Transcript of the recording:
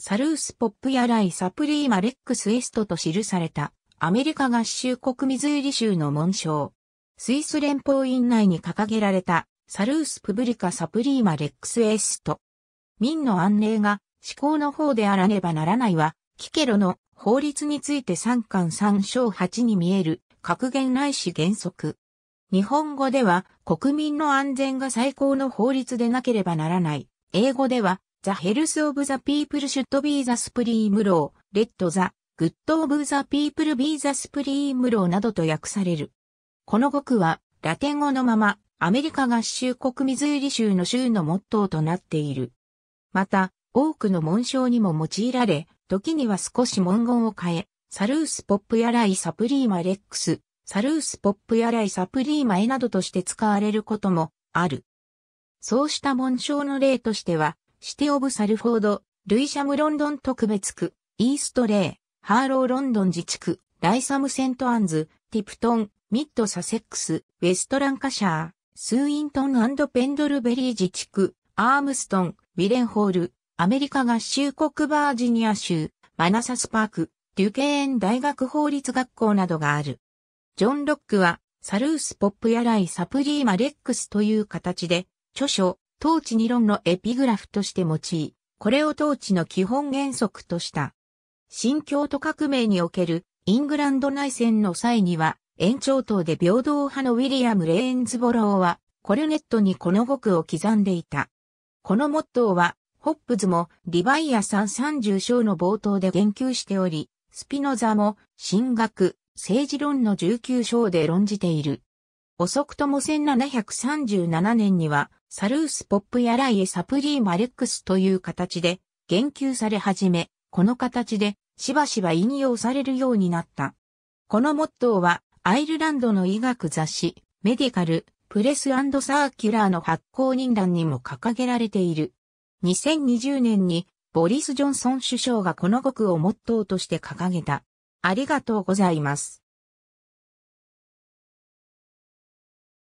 サルースポップやライサプリーマレックスエストと記されたアメリカ合衆国ミズーリ州の紋章。スイス連邦院内に掲げられたサルースプブリカサプリーマレックスエスト。民の安寧が思考の方であらねばならないは、キケロの法律について三巻三章8に見える格言ないし原則。日本語では国民の安全が最高の法律でなければならない。英語では The health of the people should be the supreme law, let the good of the people be the supreme law などと訳される。この語句は、ラテン語のまま、アメリカ合衆国ミズーリ州の州のモットーとなっている。また、多くの紋章にも用いられ、時には少し文言を変え、サルースポップやライサプリーマレックス、サルースポップやライサプリーマエなどとして使われることもある。そうした紋章の例としては、シティオブサルフォード、ルイシャムロンドン特別区、イーストレイ、ハーローロンドン自治区、ライサムセントアンズ、ティプトン、ミッドサセックス、ウェストランカシャー、スーイントンペンドルベリー自治区、アームストン、ウィレンホール、アメリカ合衆国バージニア州、マナサスパーク、デュケーン大学法律学校などがある。ジョン・ロックは、サルース・ポップやライ・サプリーマ・レックスという形で、著書、統治理論のエピグラフとして用い、これを統治の基本原則とした。新教徒革命におけるイングランド内戦の際には、延長党で平等派のウィリアム・レーンズボローは、コルネットにこの語句を刻んでいた。このモットーは、ホップズもリバイアさん30章の冒頭で言及しており、スピノザも神学、政治論の19章で論じている。遅くとも1737年には、サルース・ポップヤライエ・サプリーマ・レックスという形で、言及され始め、この形で、しばしば引用されるようになった。このモットーは、アイルランドの医学雑誌、メディカル、プレスサーキュラーの発行人欄にも掲げられている。2020年に、ボリス・ジョンソン首相がこの語句をモットーとして掲げた。ありがとうございます。